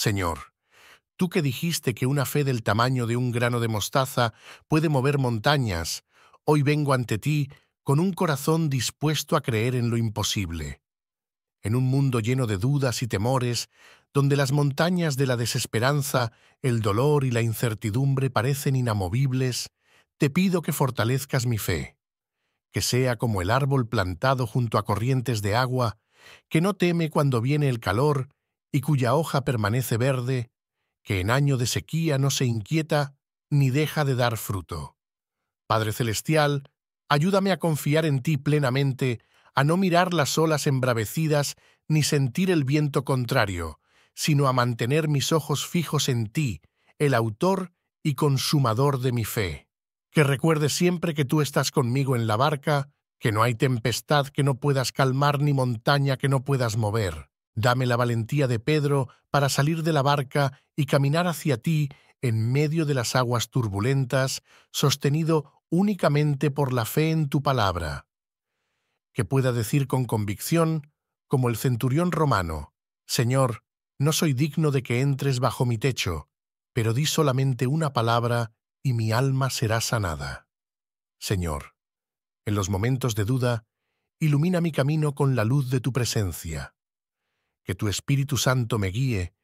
Señor, tú que dijiste que una fe del tamaño de un grano de mostaza puede mover montañas, hoy vengo ante ti con un corazón dispuesto a creer en lo imposible. En un mundo lleno de dudas y temores, donde las montañas de la desesperanza, el dolor y la incertidumbre parecen inamovibles, te pido que fortalezcas mi fe, que sea como el árbol plantado junto a corrientes de agua, que no teme cuando viene el calor y cuya hoja permanece verde, que en año de sequía no se inquieta ni deja de dar fruto. Padre Celestial, ayúdame a confiar en ti plenamente, a no mirar las olas embravecidas ni sentir el viento contrario, sino a mantener mis ojos fijos en ti, el autor y consumador de mi fe. Que recuerde siempre que tú estás conmigo en la barca, que no hay tempestad que no puedas calmar ni montaña que no puedas mover Dame la valentía de Pedro para salir de la barca y caminar hacia ti en medio de las aguas turbulentas, sostenido únicamente por la fe en tu palabra. Que pueda decir con convicción, como el centurión romano, Señor, no soy digno de que entres bajo mi techo, pero di solamente una palabra y mi alma será sanada. Señor, en los momentos de duda, ilumina mi camino con la luz de tu presencia que tu Espíritu Santo me guíe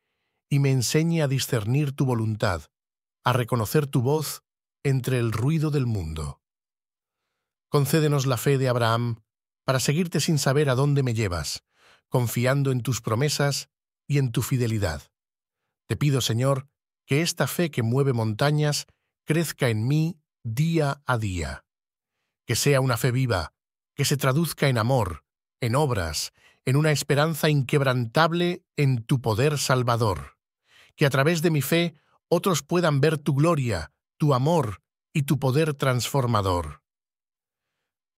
y me enseñe a discernir tu voluntad, a reconocer tu voz entre el ruido del mundo. Concédenos la fe de Abraham para seguirte sin saber a dónde me llevas, confiando en tus promesas y en tu fidelidad. Te pido, Señor, que esta fe que mueve montañas crezca en mí día a día. Que sea una fe viva, que se traduzca en amor, en obras, en una esperanza inquebrantable en tu poder salvador, que a través de mi fe otros puedan ver tu gloria, tu amor y tu poder transformador.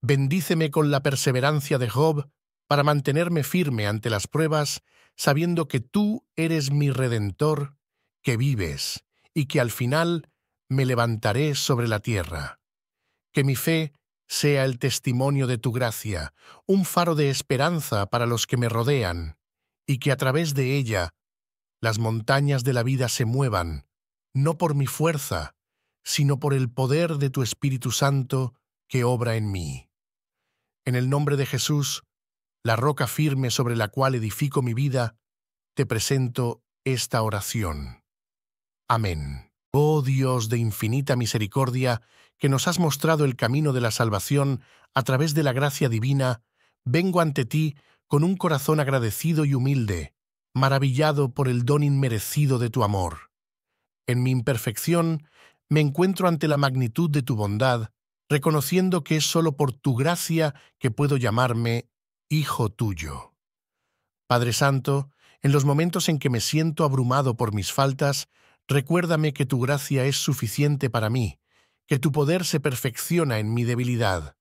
Bendíceme con la perseverancia de Job para mantenerme firme ante las pruebas, sabiendo que tú eres mi redentor, que vives, y que al final me levantaré sobre la tierra. Que mi fe sea el testimonio de tu gracia, un faro de esperanza para los que me rodean, y que a través de ella las montañas de la vida se muevan, no por mi fuerza, sino por el poder de tu Espíritu Santo que obra en mí. En el nombre de Jesús, la roca firme sobre la cual edifico mi vida, te presento esta oración. Amén. Oh Dios de infinita misericordia, que nos has mostrado el camino de la salvación a través de la gracia divina, vengo ante ti con un corazón agradecido y humilde, maravillado por el don inmerecido de tu amor. En mi imperfección, me encuentro ante la magnitud de tu bondad, reconociendo que es sólo por tu gracia que puedo llamarme Hijo tuyo. Padre Santo, en los momentos en que me siento abrumado por mis faltas, Recuérdame que tu gracia es suficiente para mí, que tu poder se perfecciona en mi debilidad.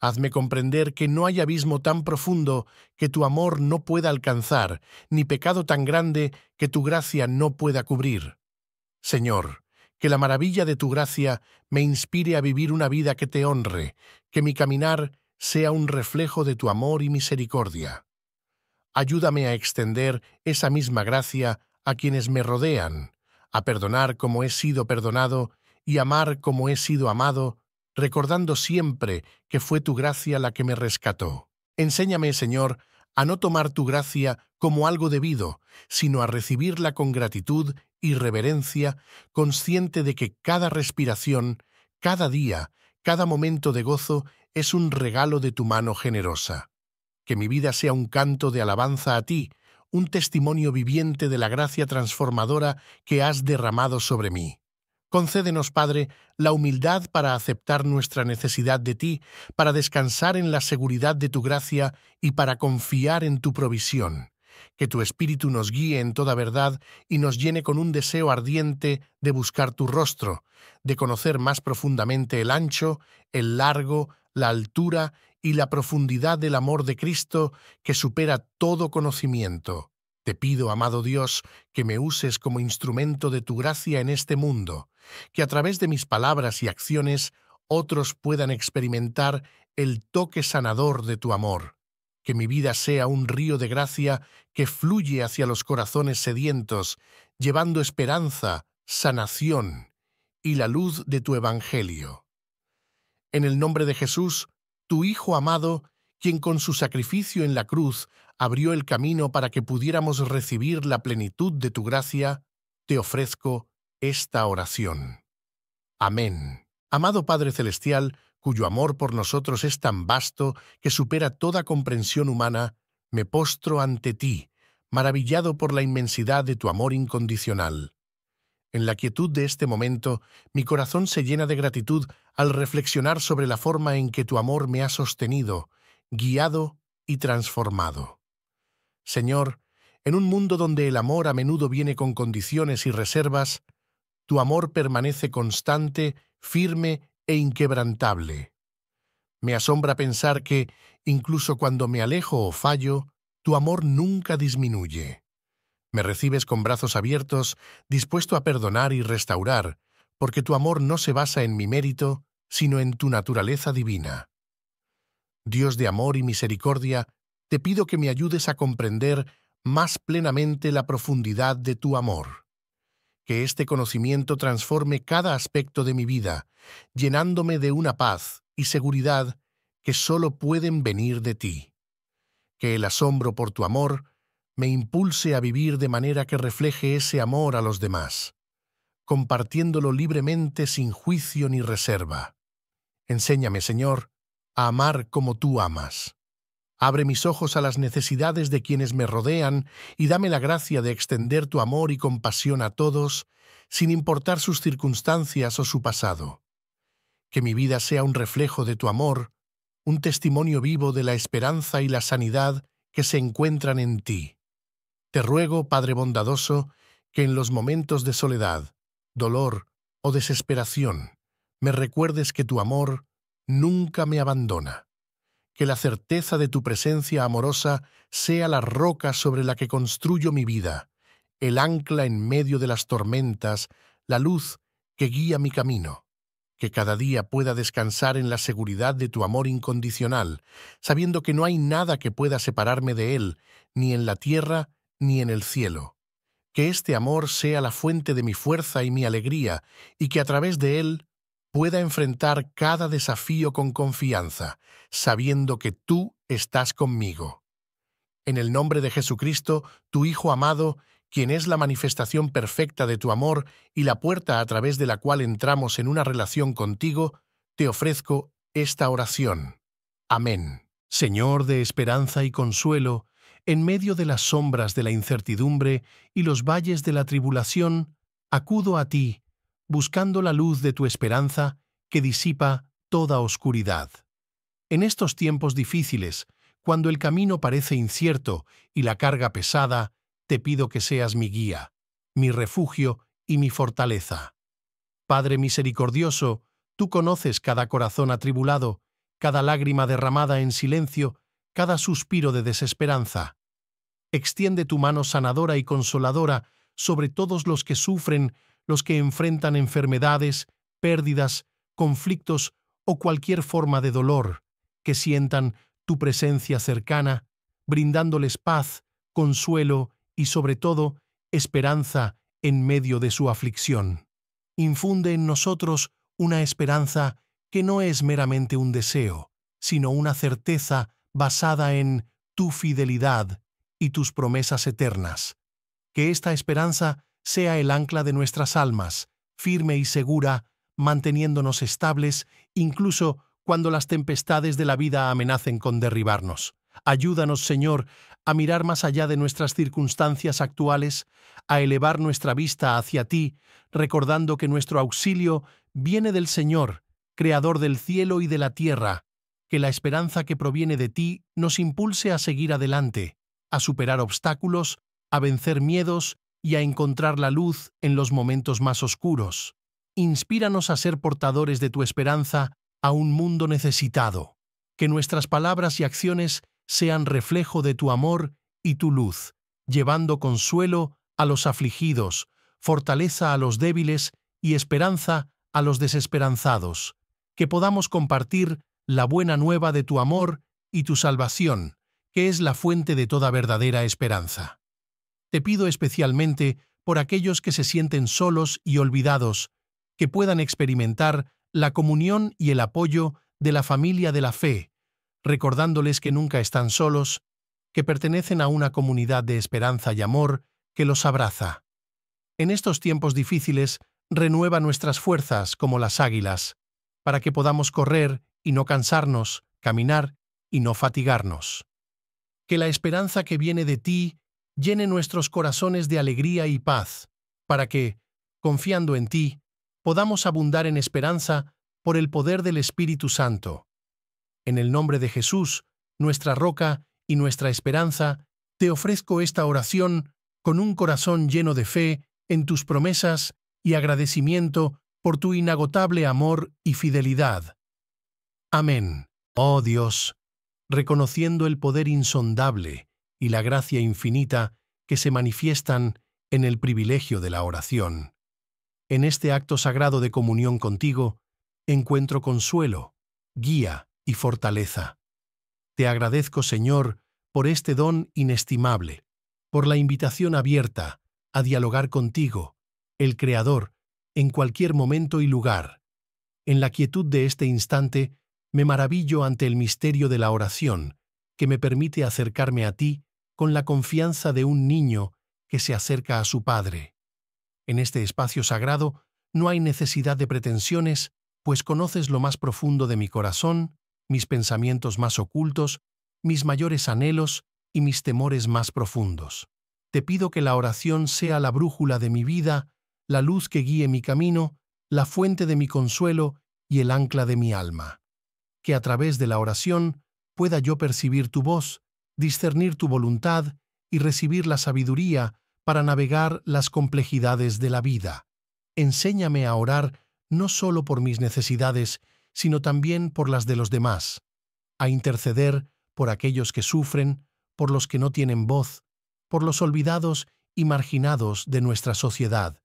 Hazme comprender que no hay abismo tan profundo que tu amor no pueda alcanzar, ni pecado tan grande que tu gracia no pueda cubrir. Señor, que la maravilla de tu gracia me inspire a vivir una vida que te honre, que mi caminar sea un reflejo de tu amor y misericordia. Ayúdame a extender esa misma gracia a quienes me rodean, a perdonar como he sido perdonado y amar como he sido amado, recordando siempre que fue tu gracia la que me rescató. Enséñame, Señor, a no tomar tu gracia como algo debido, sino a recibirla con gratitud y reverencia, consciente de que cada respiración, cada día, cada momento de gozo es un regalo de tu mano generosa. Que mi vida sea un canto de alabanza a ti, un testimonio viviente de la gracia transformadora que has derramado sobre mí. Concédenos, Padre, la humildad para aceptar nuestra necesidad de ti, para descansar en la seguridad de tu gracia y para confiar en tu provisión. Que tu Espíritu nos guíe en toda verdad y nos llene con un deseo ardiente de buscar tu rostro, de conocer más profundamente el ancho, el largo, la altura y la profundidad del amor de Cristo que supera todo conocimiento. Te pido, amado Dios, que me uses como instrumento de tu gracia en este mundo, que a través de mis palabras y acciones otros puedan experimentar el toque sanador de tu amor, que mi vida sea un río de gracia que fluye hacia los corazones sedientos, llevando esperanza, sanación y la luz de tu Evangelio. En el nombre de Jesús, tu Hijo amado, quien con su sacrificio en la cruz abrió el camino para que pudiéramos recibir la plenitud de tu gracia, te ofrezco esta oración. Amén. Amado Padre Celestial, cuyo amor por nosotros es tan vasto que supera toda comprensión humana, me postro ante ti, maravillado por la inmensidad de tu amor incondicional. En la quietud de este momento, mi corazón se llena de gratitud al reflexionar sobre la forma en que tu amor me ha sostenido, guiado y transformado. Señor, en un mundo donde el amor a menudo viene con condiciones y reservas, tu amor permanece constante, firme e inquebrantable. Me asombra pensar que, incluso cuando me alejo o fallo, tu amor nunca disminuye. Me recibes con brazos abiertos, dispuesto a perdonar y restaurar, porque tu amor no se basa en mi mérito, sino en tu naturaleza divina. Dios de amor y misericordia, te pido que me ayudes a comprender más plenamente la profundidad de tu amor. Que este conocimiento transforme cada aspecto de mi vida, llenándome de una paz y seguridad que solo pueden venir de ti. Que el asombro por tu amor me impulse a vivir de manera que refleje ese amor a los demás, compartiéndolo libremente sin juicio ni reserva. Enséñame, Señor, a amar como tú amas. Abre mis ojos a las necesidades de quienes me rodean y dame la gracia de extender tu amor y compasión a todos, sin importar sus circunstancias o su pasado. Que mi vida sea un reflejo de tu amor, un testimonio vivo de la esperanza y la sanidad que se encuentran en ti. Te ruego, Padre bondadoso, que en los momentos de soledad, dolor o desesperación, me recuerdes que tu amor nunca me abandona. Que la certeza de tu presencia amorosa sea la roca sobre la que construyo mi vida, el ancla en medio de las tormentas, la luz que guía mi camino. Que cada día pueda descansar en la seguridad de tu amor incondicional, sabiendo que no hay nada que pueda separarme de él, ni en la tierra ni en el cielo. Que este amor sea la fuente de mi fuerza y mi alegría, y que a través de él pueda enfrentar cada desafío con confianza, sabiendo que tú estás conmigo. En el nombre de Jesucristo, tu Hijo amado, quien es la manifestación perfecta de tu amor y la puerta a través de la cual entramos en una relación contigo, te ofrezco esta oración. Amén. Señor de esperanza y consuelo, en medio de las sombras de la incertidumbre y los valles de la tribulación, acudo a ti, buscando la luz de tu esperanza que disipa toda oscuridad. En estos tiempos difíciles, cuando el camino parece incierto y la carga pesada, te pido que seas mi guía, mi refugio y mi fortaleza. Padre misericordioso, tú conoces cada corazón atribulado, cada lágrima derramada en silencio cada suspiro de desesperanza. Extiende tu mano sanadora y consoladora sobre todos los que sufren, los que enfrentan enfermedades, pérdidas, conflictos o cualquier forma de dolor, que sientan tu presencia cercana, brindándoles paz, consuelo y sobre todo esperanza en medio de su aflicción. Infunde en nosotros una esperanza que no es meramente un deseo, sino una certeza basada en tu fidelidad y tus promesas eternas. Que esta esperanza sea el ancla de nuestras almas, firme y segura, manteniéndonos estables, incluso cuando las tempestades de la vida amenacen con derribarnos. Ayúdanos, Señor, a mirar más allá de nuestras circunstancias actuales, a elevar nuestra vista hacia ti, recordando que nuestro auxilio viene del Señor, Creador del cielo y de la tierra, que la esperanza que proviene de ti nos impulse a seguir adelante, a superar obstáculos, a vencer miedos y a encontrar la luz en los momentos más oscuros. Inspíranos a ser portadores de tu esperanza a un mundo necesitado. Que nuestras palabras y acciones sean reflejo de tu amor y tu luz, llevando consuelo a los afligidos, fortaleza a los débiles y esperanza a los desesperanzados. Que podamos compartir la buena nueva de tu amor y tu salvación, que es la fuente de toda verdadera esperanza. Te pido especialmente por aquellos que se sienten solos y olvidados, que puedan experimentar la comunión y el apoyo de la familia de la fe, recordándoles que nunca están solos, que pertenecen a una comunidad de esperanza y amor que los abraza. En estos tiempos difíciles, renueva nuestras fuerzas como las águilas, para que podamos correr y no cansarnos, caminar y no fatigarnos. Que la esperanza que viene de ti llene nuestros corazones de alegría y paz, para que, confiando en ti, podamos abundar en esperanza por el poder del Espíritu Santo. En el nombre de Jesús, nuestra roca y nuestra esperanza, te ofrezco esta oración con un corazón lleno de fe en tus promesas y agradecimiento por tu inagotable amor y fidelidad. Amén. Oh Dios, reconociendo el poder insondable y la gracia infinita que se manifiestan en el privilegio de la oración. En este acto sagrado de comunión contigo, encuentro consuelo, guía y fortaleza. Te agradezco, Señor, por este don inestimable, por la invitación abierta a dialogar contigo, el Creador, en cualquier momento y lugar. En la quietud de este instante, me maravillo ante el misterio de la oración, que me permite acercarme a ti con la confianza de un niño que se acerca a su Padre. En este espacio sagrado no hay necesidad de pretensiones, pues conoces lo más profundo de mi corazón, mis pensamientos más ocultos, mis mayores anhelos y mis temores más profundos. Te pido que la oración sea la brújula de mi vida, la luz que guíe mi camino, la fuente de mi consuelo y el ancla de mi alma que a través de la oración pueda yo percibir tu voz, discernir tu voluntad y recibir la sabiduría para navegar las complejidades de la vida. Enséñame a orar no solo por mis necesidades, sino también por las de los demás, a interceder por aquellos que sufren, por los que no tienen voz, por los olvidados y marginados de nuestra sociedad.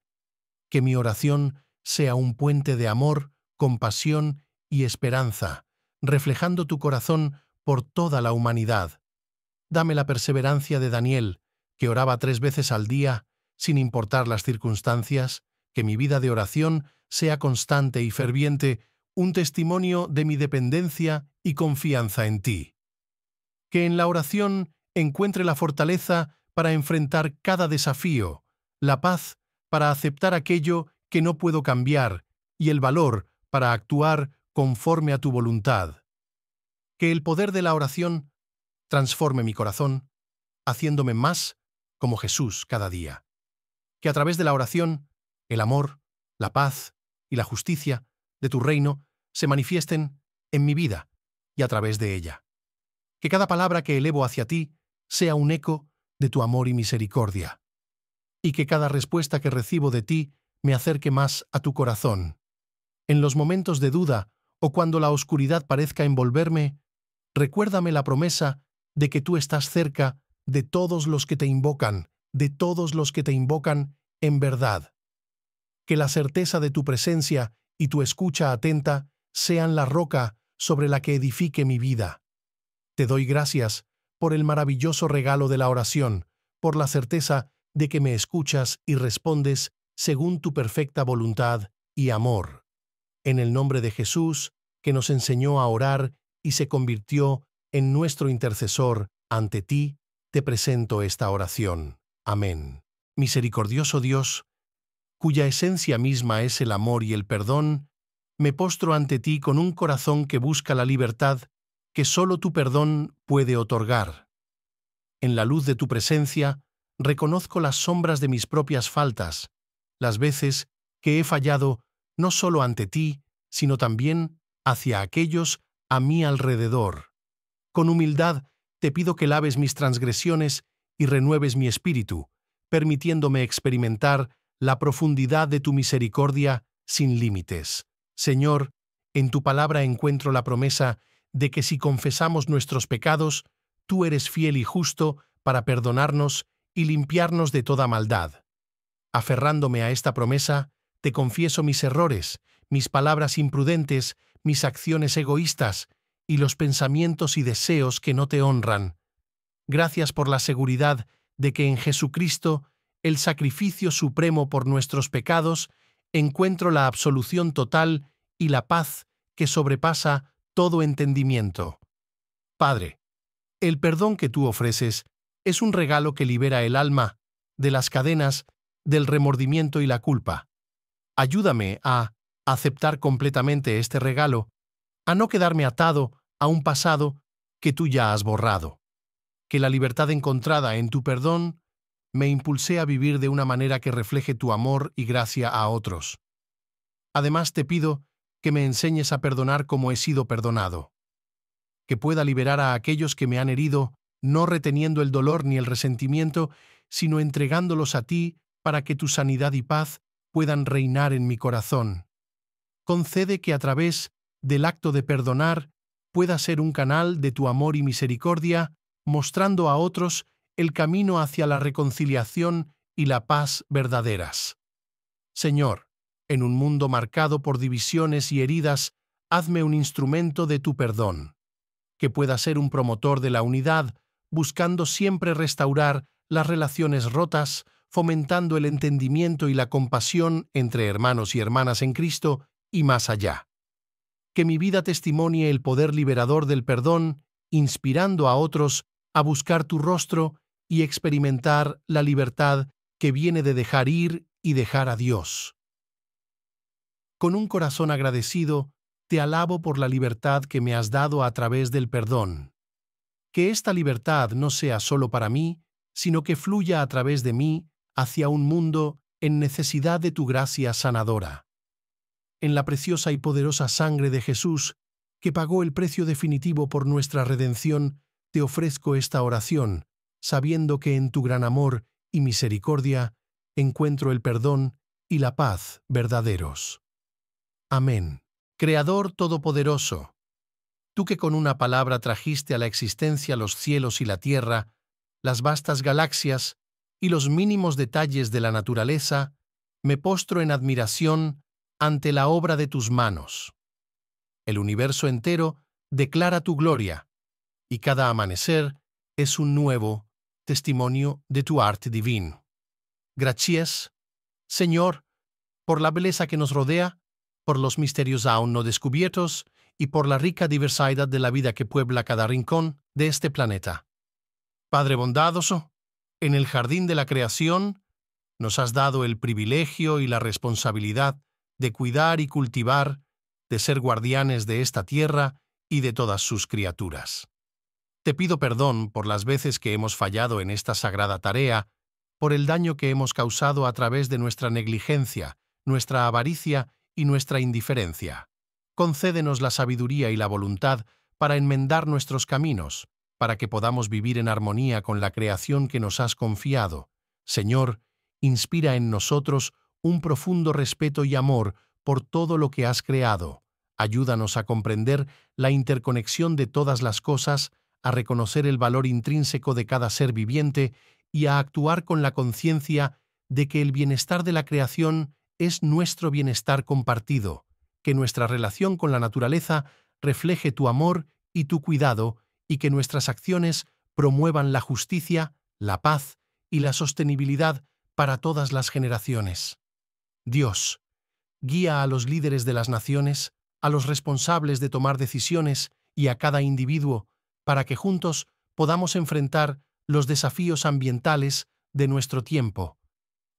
Que mi oración sea un puente de amor, compasión y esperanza reflejando tu corazón por toda la humanidad. Dame la perseverancia de Daniel, que oraba tres veces al día, sin importar las circunstancias, que mi vida de oración sea constante y ferviente, un testimonio de mi dependencia y confianza en ti. Que en la oración encuentre la fortaleza para enfrentar cada desafío, la paz para aceptar aquello que no puedo cambiar y el valor para actuar conforme a tu voluntad. Que el poder de la oración transforme mi corazón, haciéndome más como Jesús cada día. Que a través de la oración, el amor, la paz y la justicia de tu reino se manifiesten en mi vida y a través de ella. Que cada palabra que elevo hacia ti sea un eco de tu amor y misericordia. Y que cada respuesta que recibo de ti me acerque más a tu corazón. En los momentos de duda o cuando la oscuridad parezca envolverme, recuérdame la promesa de que tú estás cerca de todos los que te invocan, de todos los que te invocan en verdad. Que la certeza de tu presencia y tu escucha atenta sean la roca sobre la que edifique mi vida. Te doy gracias por el maravilloso regalo de la oración, por la certeza de que me escuchas y respondes según tu perfecta voluntad y amor en el nombre de Jesús, que nos enseñó a orar y se convirtió en nuestro intercesor ante ti, te presento esta oración. Amén. Misericordioso Dios, cuya esencia misma es el amor y el perdón, me postro ante ti con un corazón que busca la libertad que sólo tu perdón puede otorgar. En la luz de tu presencia, reconozco las sombras de mis propias faltas, las veces que he fallado no solo ante ti, sino también hacia aquellos a mi alrededor. Con humildad te pido que laves mis transgresiones y renueves mi espíritu, permitiéndome experimentar la profundidad de tu misericordia sin límites. Señor, en tu palabra encuentro la promesa de que si confesamos nuestros pecados, tú eres fiel y justo para perdonarnos y limpiarnos de toda maldad. Aferrándome a esta promesa, te confieso mis errores, mis palabras imprudentes, mis acciones egoístas, y los pensamientos y deseos que no te honran. Gracias por la seguridad de que en Jesucristo, el sacrificio supremo por nuestros pecados, encuentro la absolución total y la paz que sobrepasa todo entendimiento. Padre, el perdón que tú ofreces es un regalo que libera el alma de las cadenas, del remordimiento y la culpa. Ayúdame a aceptar completamente este regalo, a no quedarme atado a un pasado que tú ya has borrado. Que la libertad encontrada en tu perdón me impulse a vivir de una manera que refleje tu amor y gracia a otros. Además te pido que me enseñes a perdonar como he sido perdonado. Que pueda liberar a aquellos que me han herido, no reteniendo el dolor ni el resentimiento, sino entregándolos a ti para que tu sanidad y paz puedan reinar en mi corazón. Concede que a través del acto de perdonar pueda ser un canal de tu amor y misericordia, mostrando a otros el camino hacia la reconciliación y la paz verdaderas. Señor, en un mundo marcado por divisiones y heridas, hazme un instrumento de tu perdón, que pueda ser un promotor de la unidad, buscando siempre restaurar las relaciones rotas, fomentando el entendimiento y la compasión entre hermanos y hermanas en Cristo y más allá. Que mi vida testimonie el poder liberador del perdón, inspirando a otros a buscar tu rostro y experimentar la libertad que viene de dejar ir y dejar a Dios. Con un corazón agradecido, te alabo por la libertad que me has dado a través del perdón. Que esta libertad no sea solo para mí, sino que fluya a través de mí hacia un mundo en necesidad de tu gracia sanadora. En la preciosa y poderosa sangre de Jesús, que pagó el precio definitivo por nuestra redención, te ofrezco esta oración, sabiendo que en tu gran amor y misericordia encuentro el perdón y la paz verdaderos. Amén. Creador Todopoderoso, tú que con una palabra trajiste a la existencia los cielos y la tierra, las vastas galaxias, y los mínimos detalles de la naturaleza, me postro en admiración ante la obra de tus manos. El universo entero declara tu gloria, y cada amanecer es un nuevo testimonio de tu arte divino. Gracias, Señor, por la belleza que nos rodea, por los misterios aún no descubiertos y por la rica diversidad de la vida que puebla cada rincón de este planeta. Padre bondadoso, en el jardín de la creación, nos has dado el privilegio y la responsabilidad de cuidar y cultivar, de ser guardianes de esta tierra y de todas sus criaturas. Te pido perdón por las veces que hemos fallado en esta sagrada tarea, por el daño que hemos causado a través de nuestra negligencia, nuestra avaricia y nuestra indiferencia. Concédenos la sabiduría y la voluntad para enmendar nuestros caminos, para que podamos vivir en armonía con la creación que nos has confiado. Señor, inspira en nosotros un profundo respeto y amor por todo lo que has creado. Ayúdanos a comprender la interconexión de todas las cosas, a reconocer el valor intrínseco de cada ser viviente y a actuar con la conciencia de que el bienestar de la creación es nuestro bienestar compartido, que nuestra relación con la naturaleza refleje tu amor y tu cuidado, y que nuestras acciones promuevan la justicia, la paz y la sostenibilidad para todas las generaciones. Dios, guía a los líderes de las naciones, a los responsables de tomar decisiones y a cada individuo, para que juntos podamos enfrentar los desafíos ambientales de nuestro tiempo.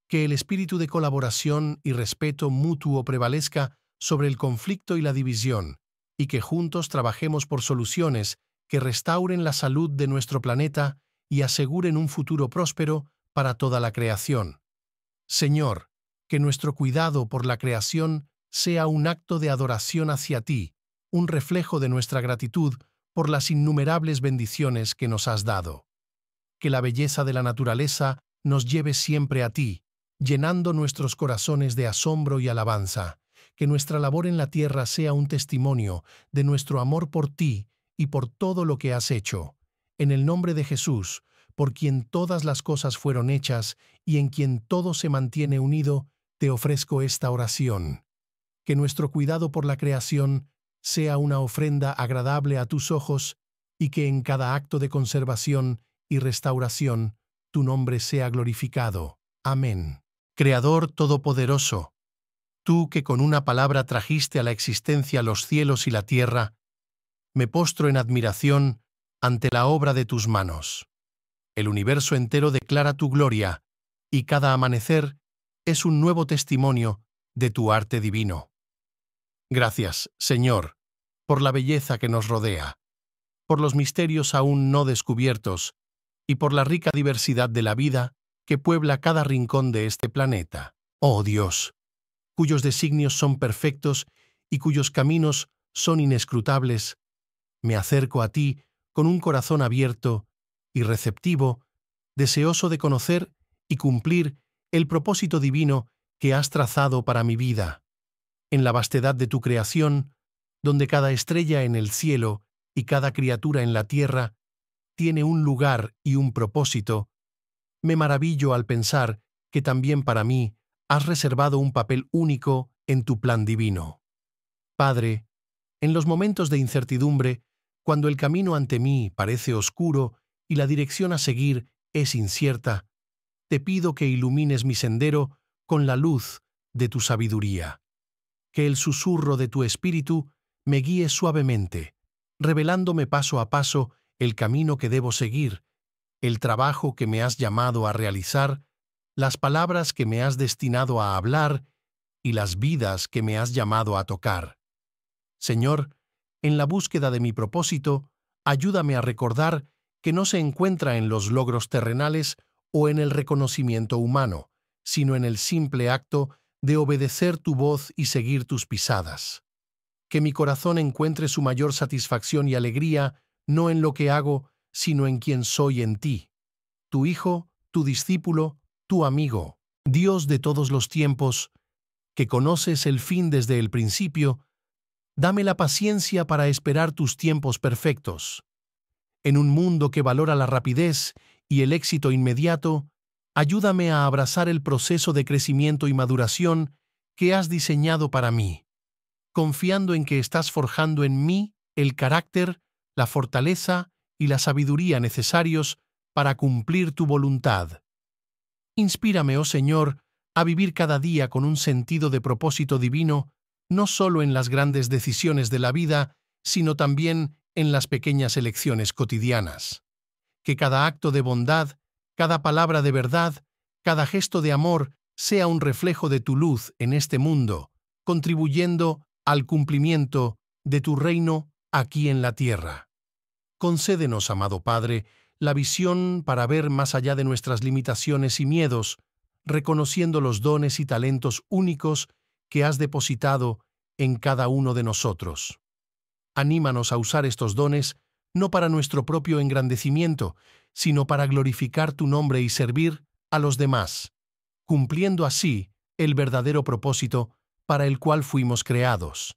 Que el espíritu de colaboración y respeto mutuo prevalezca sobre el conflicto y la división, y que juntos trabajemos por soluciones que restauren la salud de nuestro planeta y aseguren un futuro próspero para toda la creación. Señor, que nuestro cuidado por la creación sea un acto de adoración hacia ti, un reflejo de nuestra gratitud por las innumerables bendiciones que nos has dado. Que la belleza de la naturaleza nos lleve siempre a ti, llenando nuestros corazones de asombro y alabanza. Que nuestra labor en la tierra sea un testimonio de nuestro amor por ti y por todo lo que has hecho. En el nombre de Jesús, por quien todas las cosas fueron hechas y en quien todo se mantiene unido, te ofrezco esta oración. Que nuestro cuidado por la creación sea una ofrenda agradable a tus ojos y que en cada acto de conservación y restauración tu nombre sea glorificado. Amén. Creador Todopoderoso, tú que con una palabra trajiste a la existencia los cielos y la tierra, me postro en admiración ante la obra de tus manos. El universo entero declara tu gloria, y cada amanecer es un nuevo testimonio de tu arte divino. Gracias, Señor, por la belleza que nos rodea, por los misterios aún no descubiertos, y por la rica diversidad de la vida que puebla cada rincón de este planeta. Oh Dios, cuyos designios son perfectos y cuyos caminos son inescrutables, me acerco a ti con un corazón abierto y receptivo, deseoso de conocer y cumplir el propósito divino que has trazado para mi vida. En la vastedad de tu creación, donde cada estrella en el cielo y cada criatura en la tierra tiene un lugar y un propósito, me maravillo al pensar que también para mí has reservado un papel único en tu plan divino. Padre, en los momentos de incertidumbre cuando el camino ante mí parece oscuro y la dirección a seguir es incierta, te pido que ilumines mi sendero con la luz de tu sabiduría. Que el susurro de tu espíritu me guíe suavemente, revelándome paso a paso el camino que debo seguir, el trabajo que me has llamado a realizar, las palabras que me has destinado a hablar y las vidas que me has llamado a tocar. Señor, en la búsqueda de mi propósito, ayúdame a recordar que no se encuentra en los logros terrenales o en el reconocimiento humano, sino en el simple acto de obedecer tu voz y seguir tus pisadas. Que mi corazón encuentre su mayor satisfacción y alegría no en lo que hago, sino en quien soy en ti. Tu hijo, tu discípulo, tu amigo, Dios de todos los tiempos, que conoces el fin desde el principio Dame la paciencia para esperar tus tiempos perfectos. En un mundo que valora la rapidez y el éxito inmediato, ayúdame a abrazar el proceso de crecimiento y maduración que has diseñado para mí, confiando en que estás forjando en mí el carácter, la fortaleza y la sabiduría necesarios para cumplir tu voluntad. Inspírame, oh Señor, a vivir cada día con un sentido de propósito divino no solo en las grandes decisiones de la vida, sino también en las pequeñas elecciones cotidianas. Que cada acto de bondad, cada palabra de verdad, cada gesto de amor sea un reflejo de tu luz en este mundo, contribuyendo al cumplimiento de tu reino aquí en la tierra. Concédenos, amado Padre, la visión para ver más allá de nuestras limitaciones y miedos, reconociendo los dones y talentos únicos que has depositado en cada uno de nosotros. Anímanos a usar estos dones no para nuestro propio engrandecimiento, sino para glorificar tu nombre y servir a los demás, cumpliendo así el verdadero propósito para el cual fuimos creados.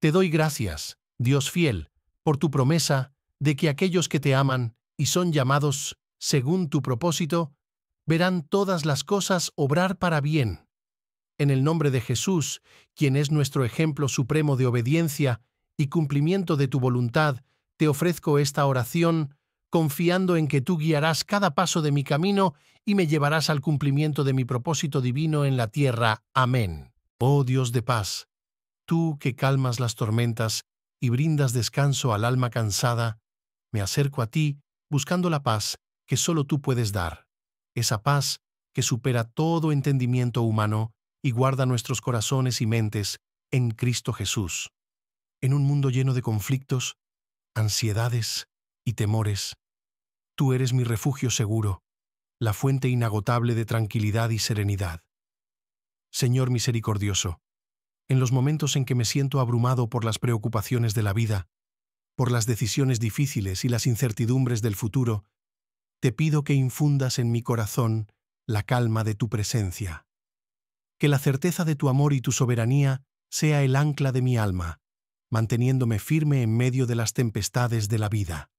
Te doy gracias, Dios fiel, por tu promesa de que aquellos que te aman y son llamados según tu propósito, verán todas las cosas obrar para bien en el nombre de Jesús, quien es nuestro ejemplo supremo de obediencia y cumplimiento de tu voluntad, te ofrezco esta oración, confiando en que tú guiarás cada paso de mi camino y me llevarás al cumplimiento de mi propósito divino en la tierra. Amén. Oh Dios de paz, tú que calmas las tormentas y brindas descanso al alma cansada, me acerco a ti buscando la paz que solo tú puedes dar, esa paz que supera todo entendimiento humano y guarda nuestros corazones y mentes en Cristo Jesús. En un mundo lleno de conflictos, ansiedades y temores, tú eres mi refugio seguro, la fuente inagotable de tranquilidad y serenidad. Señor misericordioso, en los momentos en que me siento abrumado por las preocupaciones de la vida, por las decisiones difíciles y las incertidumbres del futuro, te pido que infundas en mi corazón la calma de tu presencia. Que la certeza de tu amor y tu soberanía sea el ancla de mi alma, manteniéndome firme en medio de las tempestades de la vida.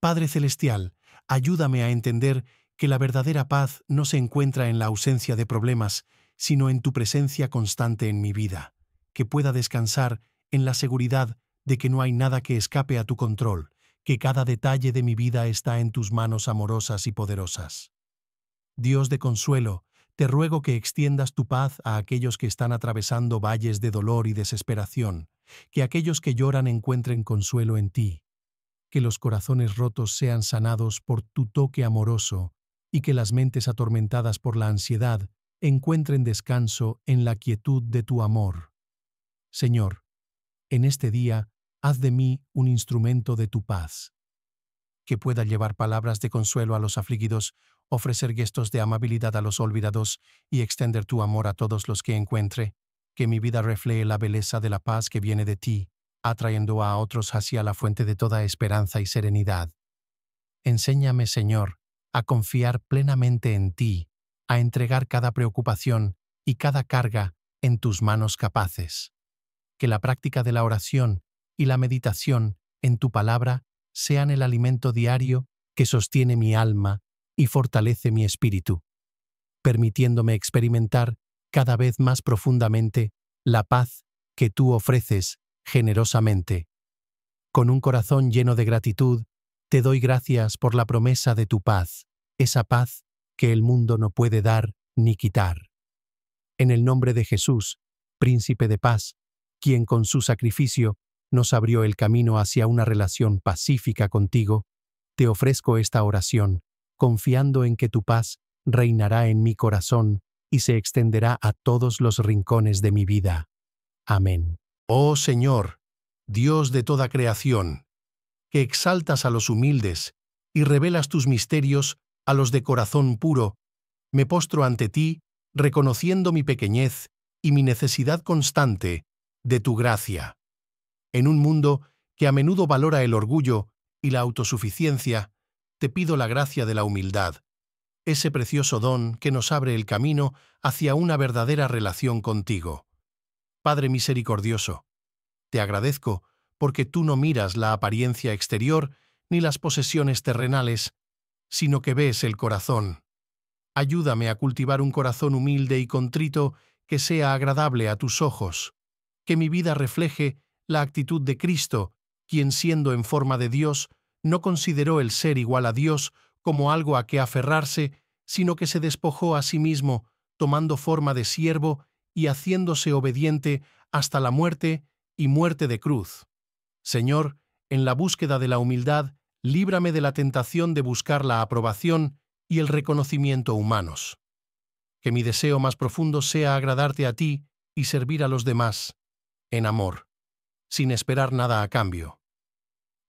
Padre Celestial, ayúdame a entender que la verdadera paz no se encuentra en la ausencia de problemas, sino en tu presencia constante en mi vida, que pueda descansar en la seguridad de que no hay nada que escape a tu control, que cada detalle de mi vida está en tus manos amorosas y poderosas. Dios de consuelo, te ruego que extiendas tu paz a aquellos que están atravesando valles de dolor y desesperación, que aquellos que lloran encuentren consuelo en ti, que los corazones rotos sean sanados por tu toque amoroso, y que las mentes atormentadas por la ansiedad encuentren descanso en la quietud de tu amor. Señor, en este día, haz de mí un instrumento de tu paz. Que pueda llevar palabras de consuelo a los afligidos, ofrecer gestos de amabilidad a los olvidados y extender tu amor a todos los que encuentre, que mi vida refleje la belleza de la paz que viene de ti, atrayendo a otros hacia la fuente de toda esperanza y serenidad. Enséñame, Señor, a confiar plenamente en ti, a entregar cada preocupación y cada carga en tus manos capaces. Que la práctica de la oración y la meditación en tu palabra sean el alimento diario que sostiene mi alma y fortalece mi espíritu, permitiéndome experimentar cada vez más profundamente la paz que tú ofreces generosamente. Con un corazón lleno de gratitud, te doy gracias por la promesa de tu paz, esa paz que el mundo no puede dar ni quitar. En el nombre de Jesús, príncipe de paz, quien con su sacrificio nos abrió el camino hacia una relación pacífica contigo, te ofrezco esta oración confiando en que tu paz reinará en mi corazón y se extenderá a todos los rincones de mi vida. Amén. Oh Señor, Dios de toda creación, que exaltas a los humildes y revelas tus misterios a los de corazón puro, me postro ante ti, reconociendo mi pequeñez y mi necesidad constante de tu gracia. En un mundo que a menudo valora el orgullo y la autosuficiencia, te pido la gracia de la humildad, ese precioso don que nos abre el camino hacia una verdadera relación contigo. Padre misericordioso, te agradezco porque tú no miras la apariencia exterior ni las posesiones terrenales, sino que ves el corazón. Ayúdame a cultivar un corazón humilde y contrito que sea agradable a tus ojos, que mi vida refleje la actitud de Cristo, quien siendo en forma de Dios, no consideró el ser igual a Dios como algo a que aferrarse, sino que se despojó a sí mismo, tomando forma de siervo y haciéndose obediente hasta la muerte y muerte de cruz. Señor, en la búsqueda de la humildad, líbrame de la tentación de buscar la aprobación y el reconocimiento humanos. Que mi deseo más profundo sea agradarte a ti y servir a los demás, en amor, sin esperar nada a cambio.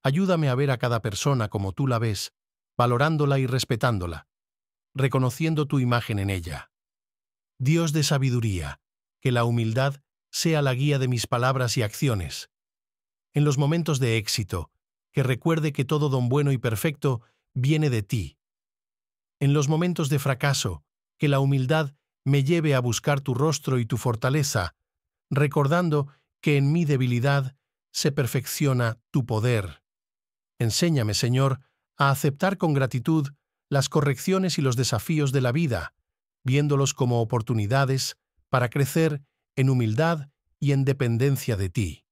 Ayúdame a ver a cada persona como tú la ves, valorándola y respetándola, reconociendo tu imagen en ella. Dios de sabiduría, que la humildad sea la guía de mis palabras y acciones. En los momentos de éxito, que recuerde que todo don bueno y perfecto viene de ti. En los momentos de fracaso, que la humildad me lleve a buscar tu rostro y tu fortaleza, recordando que en mi debilidad se perfecciona tu poder. Enséñame, Señor, a aceptar con gratitud las correcciones y los desafíos de la vida, viéndolos como oportunidades para crecer en humildad y en dependencia de ti.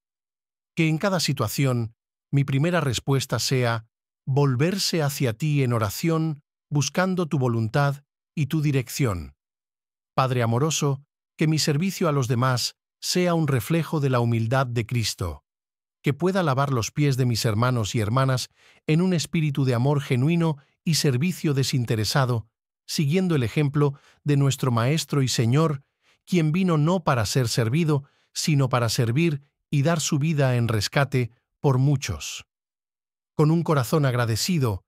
Que en cada situación mi primera respuesta sea volverse hacia ti en oración, buscando tu voluntad y tu dirección. Padre amoroso, que mi servicio a los demás sea un reflejo de la humildad de Cristo que pueda lavar los pies de mis hermanos y hermanas en un espíritu de amor genuino y servicio desinteresado, siguiendo el ejemplo de nuestro Maestro y Señor, quien vino no para ser servido, sino para servir y dar su vida en rescate por muchos. Con un corazón agradecido,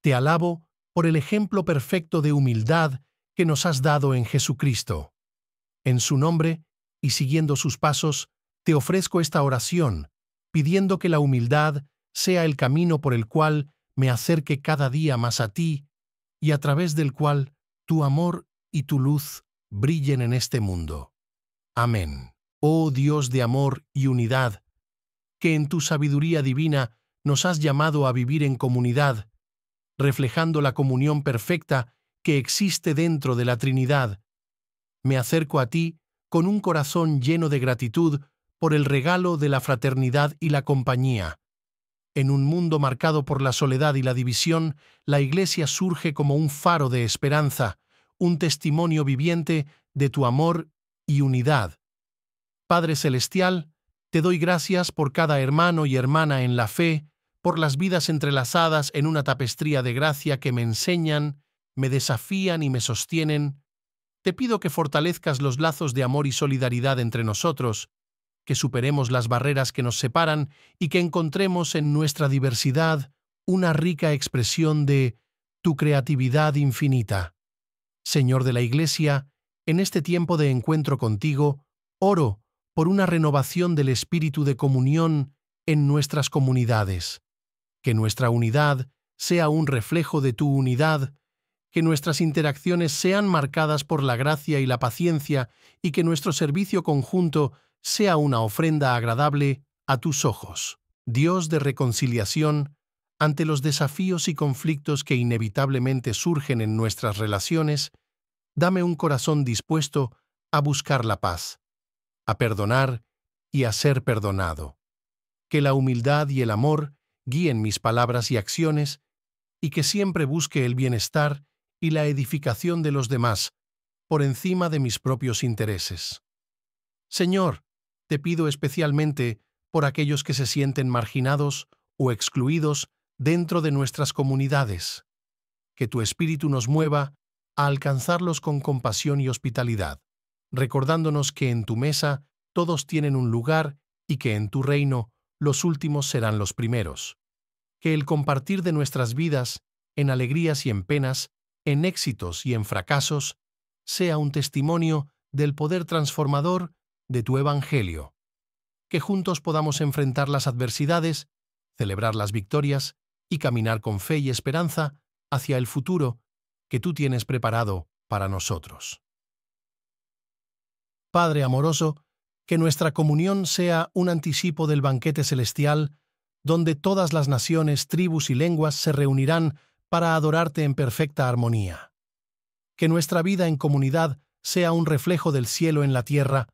te alabo por el ejemplo perfecto de humildad que nos has dado en Jesucristo. En su nombre, y siguiendo sus pasos, te ofrezco esta oración, pidiendo que la humildad sea el camino por el cual me acerque cada día más a ti y a través del cual tu amor y tu luz brillen en este mundo. Amén. Oh Dios de amor y unidad, que en tu sabiduría divina nos has llamado a vivir en comunidad, reflejando la comunión perfecta que existe dentro de la Trinidad. Me acerco a ti con un corazón lleno de gratitud por el regalo de la fraternidad y la compañía. En un mundo marcado por la soledad y la división, la Iglesia surge como un faro de esperanza, un testimonio viviente de tu amor y unidad. Padre Celestial, te doy gracias por cada hermano y hermana en la fe, por las vidas entrelazadas en una tapestría de gracia que me enseñan, me desafían y me sostienen. Te pido que fortalezcas los lazos de amor y solidaridad entre nosotros, que superemos las barreras que nos separan y que encontremos en nuestra diversidad una rica expresión de tu creatividad infinita. Señor de la Iglesia, en este tiempo de encuentro contigo, oro por una renovación del espíritu de comunión en nuestras comunidades. Que nuestra unidad sea un reflejo de tu unidad, que nuestras interacciones sean marcadas por la gracia y la paciencia y que nuestro servicio conjunto sea una ofrenda agradable a tus ojos, Dios de reconciliación, ante los desafíos y conflictos que inevitablemente surgen en nuestras relaciones, dame un corazón dispuesto a buscar la paz, a perdonar y a ser perdonado. Que la humildad y el amor guíen mis palabras y acciones, y que siempre busque el bienestar y la edificación de los demás, por encima de mis propios intereses. Señor, te pido especialmente por aquellos que se sienten marginados o excluidos dentro de nuestras comunidades. Que tu espíritu nos mueva a alcanzarlos con compasión y hospitalidad, recordándonos que en tu mesa todos tienen un lugar y que en tu reino los últimos serán los primeros. Que el compartir de nuestras vidas, en alegrías y en penas, en éxitos y en fracasos, sea un testimonio del poder transformador de tu Evangelio. Que juntos podamos enfrentar las adversidades, celebrar las victorias y caminar con fe y esperanza hacia el futuro que tú tienes preparado para nosotros. Padre amoroso, que nuestra comunión sea un anticipo del banquete celestial, donde todas las naciones, tribus y lenguas se reunirán para adorarte en perfecta armonía. Que nuestra vida en comunidad sea un reflejo del cielo en la tierra,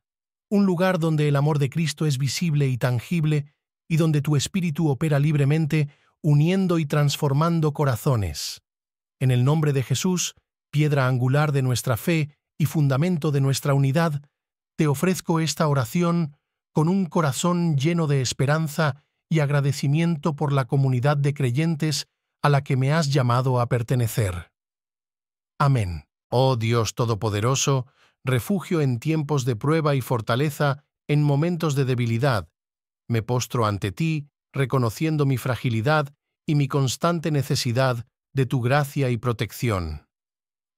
un lugar donde el amor de Cristo es visible y tangible y donde tu espíritu opera libremente, uniendo y transformando corazones. En el nombre de Jesús, piedra angular de nuestra fe y fundamento de nuestra unidad, te ofrezco esta oración con un corazón lleno de esperanza y agradecimiento por la comunidad de creyentes a la que me has llamado a pertenecer. Amén. Oh Dios Todopoderoso, refugio en tiempos de prueba y fortaleza en momentos de debilidad. Me postro ante ti, reconociendo mi fragilidad y mi constante necesidad de tu gracia y protección.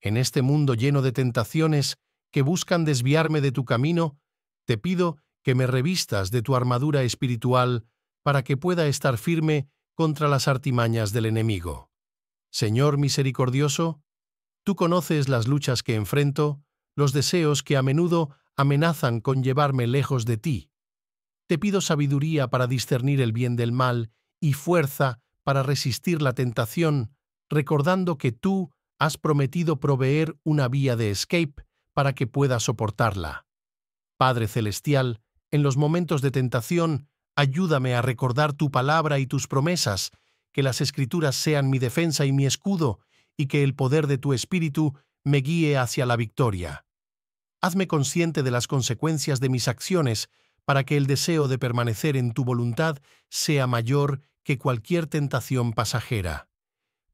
En este mundo lleno de tentaciones que buscan desviarme de tu camino, te pido que me revistas de tu armadura espiritual para que pueda estar firme contra las artimañas del enemigo. Señor misericordioso, tú conoces las luchas que enfrento, los deseos que a menudo amenazan con llevarme lejos de ti. Te pido sabiduría para discernir el bien del mal y fuerza para resistir la tentación, recordando que tú has prometido proveer una vía de escape para que pueda soportarla. Padre Celestial, en los momentos de tentación, ayúdame a recordar tu palabra y tus promesas, que las escrituras sean mi defensa y mi escudo, y que el poder de tu espíritu me guíe hacia la victoria. Hazme consciente de las consecuencias de mis acciones para que el deseo de permanecer en tu voluntad sea mayor que cualquier tentación pasajera.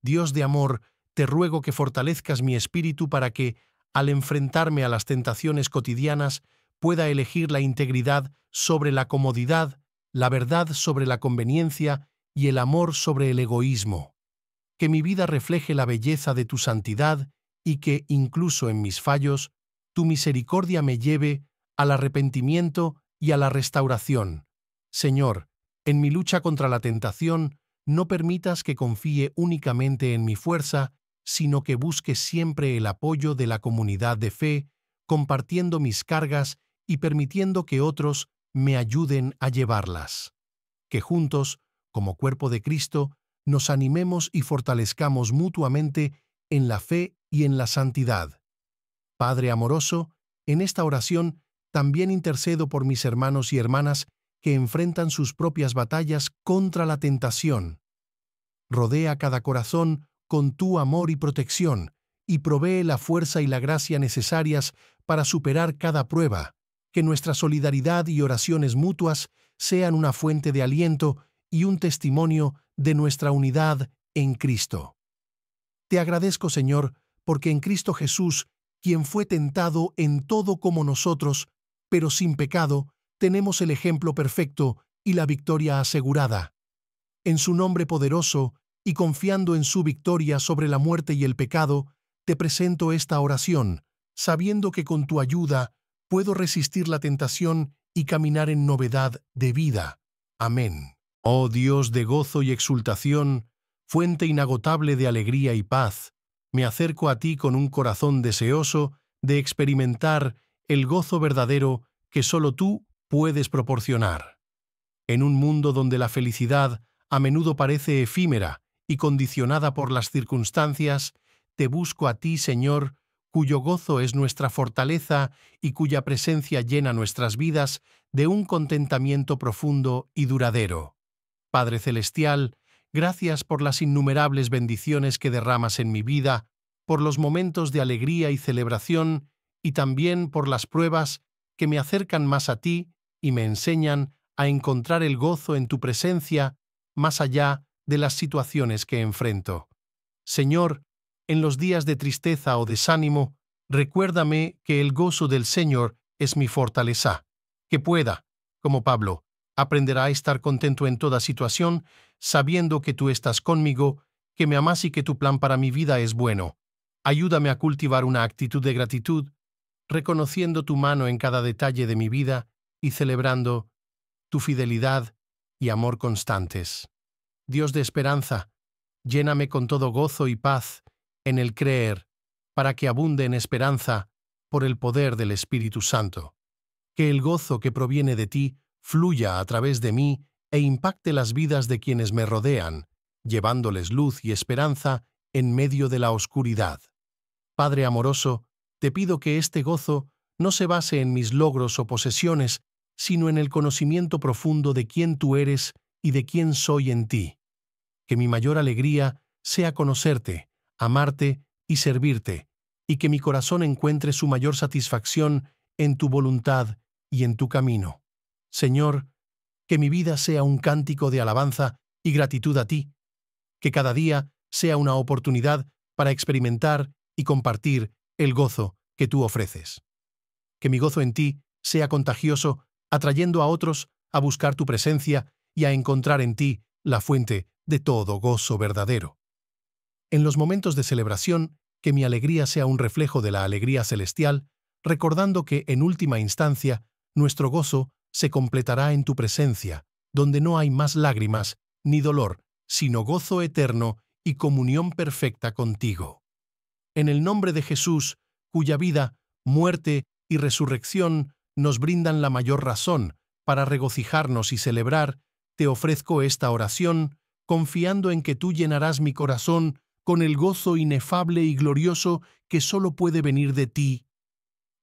Dios de amor, te ruego que fortalezcas mi espíritu para que, al enfrentarme a las tentaciones cotidianas, pueda elegir la integridad sobre la comodidad, la verdad sobre la conveniencia y el amor sobre el egoísmo. Que mi vida refleje la belleza de tu santidad y que, incluso en mis fallos, tu misericordia me lleve al arrepentimiento y a la restauración. Señor, en mi lucha contra la tentación, no permitas que confíe únicamente en mi fuerza, sino que busque siempre el apoyo de la comunidad de fe, compartiendo mis cargas y permitiendo que otros me ayuden a llevarlas. Que juntos, como cuerpo de Cristo, nos animemos y fortalezcamos mutuamente en la fe y en la santidad. Padre amoroso, en esta oración también intercedo por mis hermanos y hermanas que enfrentan sus propias batallas contra la tentación. Rodea cada corazón con tu amor y protección, y provee la fuerza y la gracia necesarias para superar cada prueba, que nuestra solidaridad y oraciones mutuas sean una fuente de aliento y un testimonio de nuestra unidad en Cristo. Te agradezco, Señor, porque en Cristo Jesús, quien fue tentado en todo como nosotros, pero sin pecado, tenemos el ejemplo perfecto y la victoria asegurada. En su nombre poderoso, y confiando en su victoria sobre la muerte y el pecado, te presento esta oración, sabiendo que con tu ayuda puedo resistir la tentación y caminar en novedad de vida. Amén. Oh Dios de gozo y exultación, fuente inagotable de alegría y paz, me acerco a ti con un corazón deseoso de experimentar el gozo verdadero que solo tú puedes proporcionar. En un mundo donde la felicidad a menudo parece efímera y condicionada por las circunstancias, te busco a ti, Señor, cuyo gozo es nuestra fortaleza y cuya presencia llena nuestras vidas de un contentamiento profundo y duradero. Padre Celestial, Gracias por las innumerables bendiciones que derramas en mi vida, por los momentos de alegría y celebración, y también por las pruebas que me acercan más a ti y me enseñan a encontrar el gozo en tu presencia más allá de las situaciones que enfrento. Señor, en los días de tristeza o desánimo, recuérdame que el gozo del Señor es mi fortaleza, que pueda, como Pablo, aprenderá a estar contento en toda situación, sabiendo que tú estás conmigo, que me amas y que tu plan para mi vida es bueno. Ayúdame a cultivar una actitud de gratitud, reconociendo tu mano en cada detalle de mi vida y celebrando tu fidelidad y amor constantes. Dios de esperanza, lléname con todo gozo y paz en el creer, para que abunde en esperanza por el poder del Espíritu Santo. Que el gozo que proviene de ti fluya a través de mí e impacte las vidas de quienes me rodean, llevándoles luz y esperanza en medio de la oscuridad. Padre amoroso, te pido que este gozo no se base en mis logros o posesiones, sino en el conocimiento profundo de quién tú eres y de quién soy en ti. Que mi mayor alegría sea conocerte, amarte y servirte, y que mi corazón encuentre su mayor satisfacción en tu voluntad y en tu camino. Señor, que mi vida sea un cántico de alabanza y gratitud a ti, que cada día sea una oportunidad para experimentar y compartir el gozo que tú ofreces. Que mi gozo en ti sea contagioso, atrayendo a otros a buscar tu presencia y a encontrar en ti la fuente de todo gozo verdadero. En los momentos de celebración, que mi alegría sea un reflejo de la alegría celestial, recordando que, en última instancia, nuestro gozo se completará en tu presencia, donde no hay más lágrimas ni dolor, sino gozo eterno y comunión perfecta contigo. En el nombre de Jesús, cuya vida, muerte y resurrección nos brindan la mayor razón para regocijarnos y celebrar, te ofrezco esta oración, confiando en que tú llenarás mi corazón con el gozo inefable y glorioso que sólo puede venir de ti.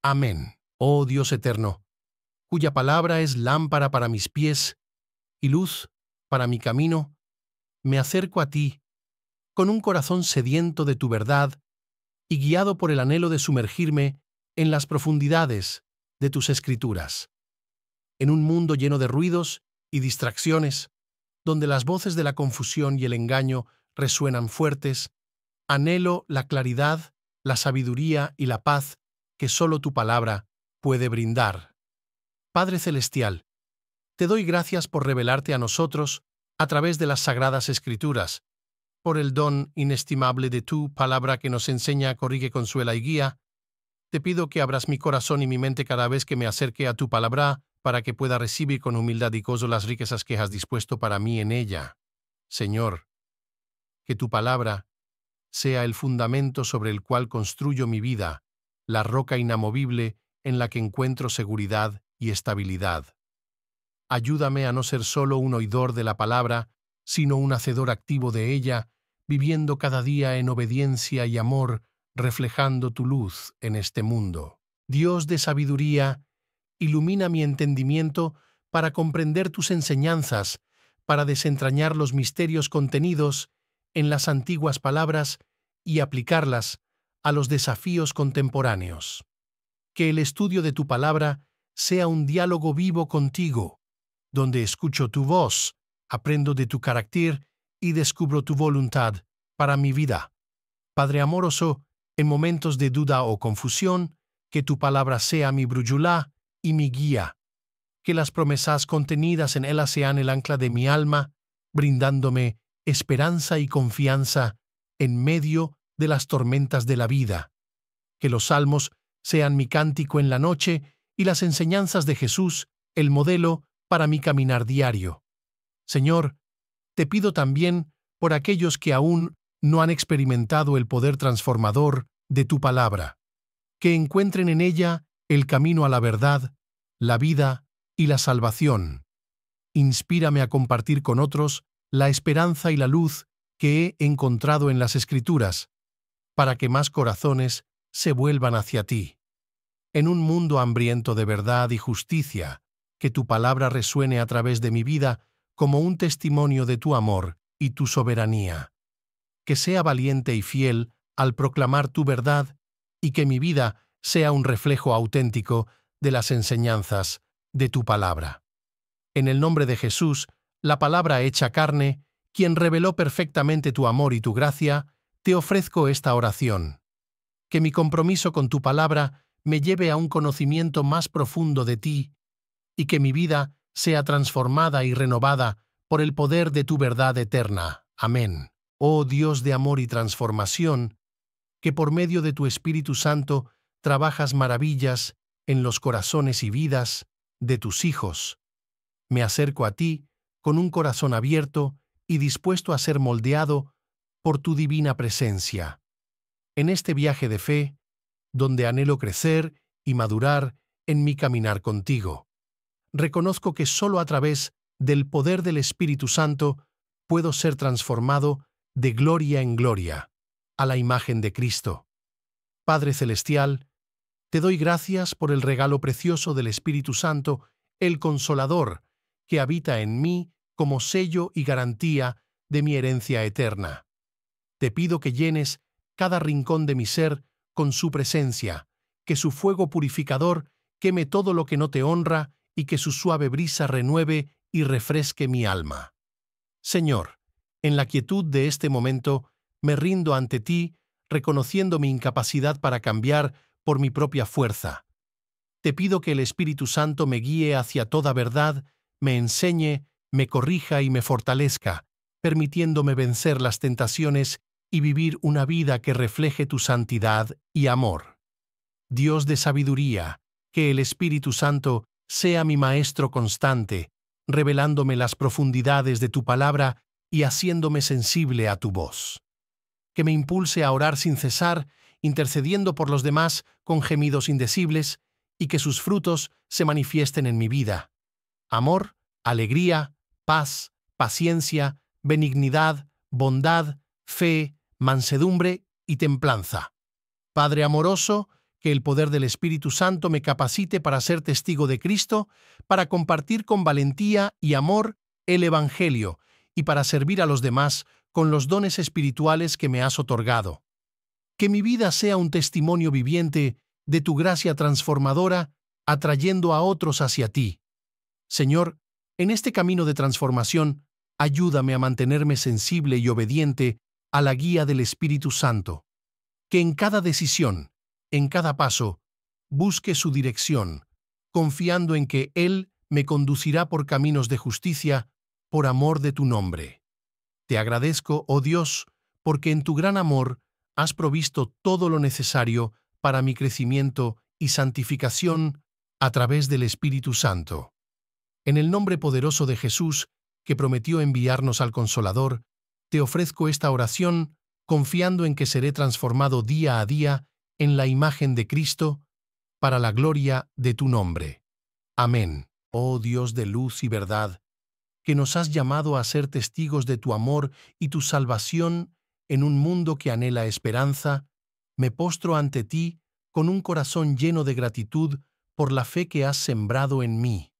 Amén. Oh Dios eterno, cuya palabra es lámpara para mis pies y luz para mi camino, me acerco a ti, con un corazón sediento de tu verdad y guiado por el anhelo de sumergirme en las profundidades de tus escrituras. En un mundo lleno de ruidos y distracciones, donde las voces de la confusión y el engaño resuenan fuertes, anhelo la claridad, la sabiduría y la paz que solo tu palabra puede brindar. Padre Celestial, te doy gracias por revelarte a nosotros, a través de las Sagradas Escrituras, por el don inestimable de tu palabra que nos enseña, corrige, consuela y guía. Te pido que abras mi corazón y mi mente cada vez que me acerque a tu palabra, para que pueda recibir con humildad y gozo las riquezas que has dispuesto para mí en ella. Señor, que tu palabra sea el fundamento sobre el cual construyo mi vida, la roca inamovible en la que encuentro seguridad y estabilidad. Ayúdame a no ser solo un oidor de la palabra, sino un hacedor activo de ella, viviendo cada día en obediencia y amor, reflejando tu luz en este mundo. Dios de sabiduría, ilumina mi entendimiento para comprender tus enseñanzas, para desentrañar los misterios contenidos en las antiguas palabras y aplicarlas a los desafíos contemporáneos. Que el estudio de tu palabra sea un diálogo vivo contigo, donde escucho tu voz, aprendo de tu carácter y descubro tu voluntad para mi vida. Padre amoroso, en momentos de duda o confusión, que tu palabra sea mi brújula y mi guía. Que las promesas contenidas en ella sean el ancla de mi alma, brindándome esperanza y confianza en medio de las tormentas de la vida. Que los salmos sean mi cántico en la noche y las enseñanzas de Jesús, el modelo para mi caminar diario. Señor, te pido también por aquellos que aún no han experimentado el poder transformador de tu palabra, que encuentren en ella el camino a la verdad, la vida y la salvación. Inspírame a compartir con otros la esperanza y la luz que he encontrado en las Escrituras, para que más corazones se vuelvan hacia ti en un mundo hambriento de verdad y justicia, que tu palabra resuene a través de mi vida como un testimonio de tu amor y tu soberanía. Que sea valiente y fiel al proclamar tu verdad y que mi vida sea un reflejo auténtico de las enseñanzas de tu palabra. En el nombre de Jesús, la palabra hecha carne, quien reveló perfectamente tu amor y tu gracia, te ofrezco esta oración. Que mi compromiso con tu palabra me lleve a un conocimiento más profundo de ti, y que mi vida sea transformada y renovada por el poder de tu verdad eterna. Amén. Oh Dios de amor y transformación, que por medio de tu Espíritu Santo trabajas maravillas en los corazones y vidas de tus hijos. Me acerco a ti con un corazón abierto y dispuesto a ser moldeado por tu divina presencia. En este viaje de fe, donde anhelo crecer y madurar en mi caminar contigo. Reconozco que solo a través del poder del Espíritu Santo puedo ser transformado de gloria en gloria, a la imagen de Cristo. Padre Celestial, te doy gracias por el regalo precioso del Espíritu Santo, el Consolador, que habita en mí como sello y garantía de mi herencia eterna. Te pido que llenes cada rincón de mi ser con su presencia, que su fuego purificador queme todo lo que no te honra y que su suave brisa renueve y refresque mi alma. Señor, en la quietud de este momento, me rindo ante ti, reconociendo mi incapacidad para cambiar por mi propia fuerza. Te pido que el Espíritu Santo me guíe hacia toda verdad, me enseñe, me corrija y me fortalezca, permitiéndome vencer las tentaciones y vivir una vida que refleje tu santidad y amor. Dios de sabiduría, que el Espíritu Santo sea mi maestro constante, revelándome las profundidades de tu palabra y haciéndome sensible a tu voz. Que me impulse a orar sin cesar, intercediendo por los demás con gemidos indecibles, y que sus frutos se manifiesten en mi vida. Amor, alegría, paz, paciencia, benignidad, bondad, fe, mansedumbre y templanza. Padre amoroso, que el poder del Espíritu Santo me capacite para ser testigo de Cristo, para compartir con valentía y amor el Evangelio y para servir a los demás con los dones espirituales que me has otorgado. Que mi vida sea un testimonio viviente de tu gracia transformadora, atrayendo a otros hacia ti. Señor, en este camino de transformación, ayúdame a mantenerme sensible y obediente a la guía del Espíritu Santo, que en cada decisión, en cada paso, busque su dirección, confiando en que Él me conducirá por caminos de justicia, por amor de tu nombre. Te agradezco, oh Dios, porque en tu gran amor has provisto todo lo necesario para mi crecimiento y santificación a través del Espíritu Santo. En el nombre poderoso de Jesús, que prometió enviarnos al Consolador, ofrezco esta oración confiando en que seré transformado día a día en la imagen de Cristo para la gloria de tu nombre. Amén. Oh Dios de luz y verdad, que nos has llamado a ser testigos de tu amor y tu salvación en un mundo que anhela esperanza, me postro ante ti con un corazón lleno de gratitud por la fe que has sembrado en mí.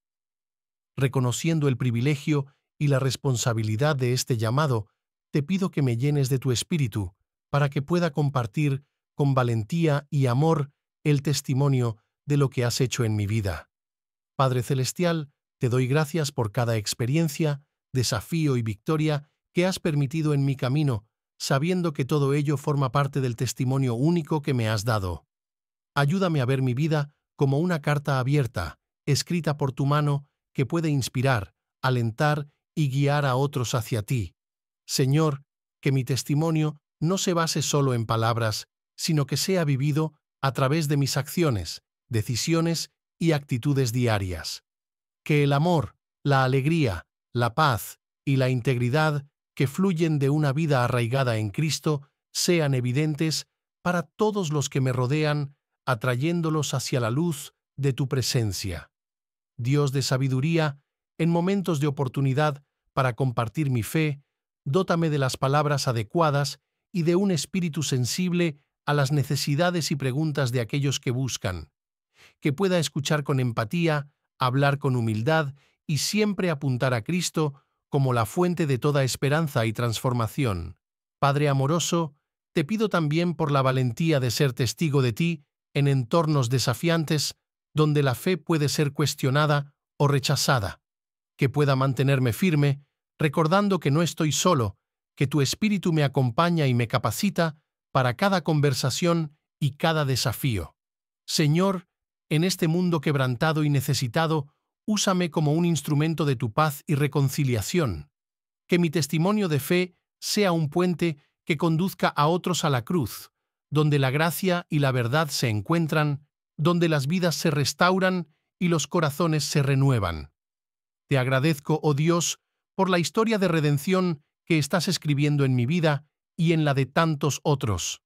Reconociendo el privilegio y la responsabilidad de este llamado, te pido que me llenes de tu espíritu, para que pueda compartir con valentía y amor el testimonio de lo que has hecho en mi vida. Padre Celestial, te doy gracias por cada experiencia, desafío y victoria que has permitido en mi camino, sabiendo que todo ello forma parte del testimonio único que me has dado. Ayúdame a ver mi vida como una carta abierta, escrita por tu mano, que puede inspirar, alentar y guiar a otros hacia ti. Señor, que mi testimonio no se base solo en palabras, sino que sea vivido a través de mis acciones, decisiones y actitudes diarias. Que el amor, la alegría, la paz y la integridad que fluyen de una vida arraigada en Cristo sean evidentes para todos los que me rodean, atrayéndolos hacia la luz de tu presencia. Dios de sabiduría, en momentos de oportunidad para compartir mi fe, dótame de las palabras adecuadas y de un espíritu sensible a las necesidades y preguntas de aquellos que buscan, que pueda escuchar con empatía, hablar con humildad y siempre apuntar a Cristo como la fuente de toda esperanza y transformación. Padre amoroso, te pido también por la valentía de ser testigo de ti en entornos desafiantes donde la fe puede ser cuestionada o rechazada, que pueda mantenerme firme recordando que no estoy solo, que tu espíritu me acompaña y me capacita para cada conversación y cada desafío. Señor, en este mundo quebrantado y necesitado, úsame como un instrumento de tu paz y reconciliación. Que mi testimonio de fe sea un puente que conduzca a otros a la cruz, donde la gracia y la verdad se encuentran, donde las vidas se restauran y los corazones se renuevan. Te agradezco, oh Dios, por la historia de redención que estás escribiendo en mi vida y en la de tantos otros.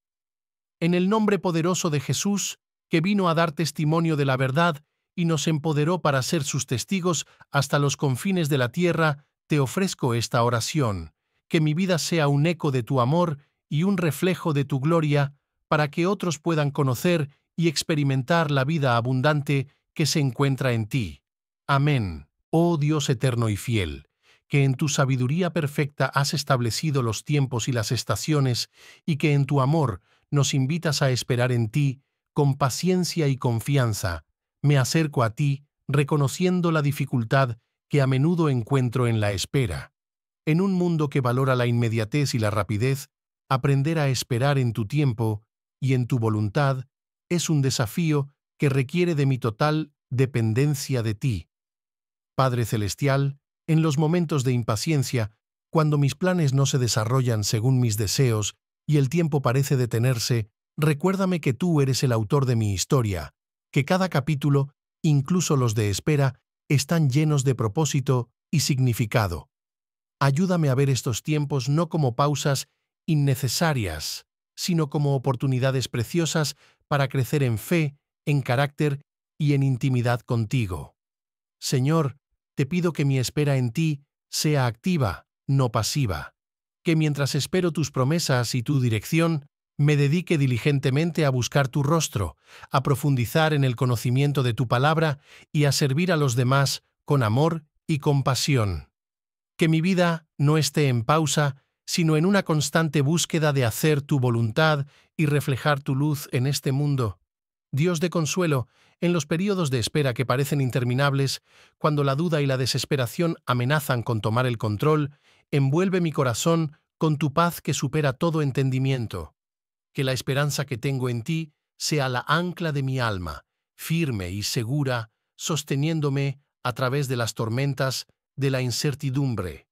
En el nombre poderoso de Jesús, que vino a dar testimonio de la verdad y nos empoderó para ser sus testigos hasta los confines de la tierra, te ofrezco esta oración, que mi vida sea un eco de tu amor y un reflejo de tu gloria, para que otros puedan conocer y experimentar la vida abundante que se encuentra en ti. Amén. Oh Dios eterno y fiel que en tu sabiduría perfecta has establecido los tiempos y las estaciones, y que en tu amor nos invitas a esperar en ti, con paciencia y confianza, me acerco a ti, reconociendo la dificultad que a menudo encuentro en la espera. En un mundo que valora la inmediatez y la rapidez, aprender a esperar en tu tiempo y en tu voluntad es un desafío que requiere de mi total dependencia de ti. Padre Celestial, en los momentos de impaciencia, cuando mis planes no se desarrollan según mis deseos y el tiempo parece detenerse, recuérdame que tú eres el autor de mi historia, que cada capítulo, incluso los de espera, están llenos de propósito y significado. Ayúdame a ver estos tiempos no como pausas innecesarias, sino como oportunidades preciosas para crecer en fe, en carácter y en intimidad contigo. Señor, te pido que mi espera en ti sea activa, no pasiva. Que mientras espero tus promesas y tu dirección, me dedique diligentemente a buscar tu rostro, a profundizar en el conocimiento de tu palabra y a servir a los demás con amor y compasión. Que mi vida no esté en pausa, sino en una constante búsqueda de hacer tu voluntad y reflejar tu luz en este mundo. Dios de consuelo, en los periodos de espera que parecen interminables, cuando la duda y la desesperación amenazan con tomar el control, envuelve mi corazón con tu paz que supera todo entendimiento. Que la esperanza que tengo en ti sea la ancla de mi alma, firme y segura, sosteniéndome a través de las tormentas de la incertidumbre.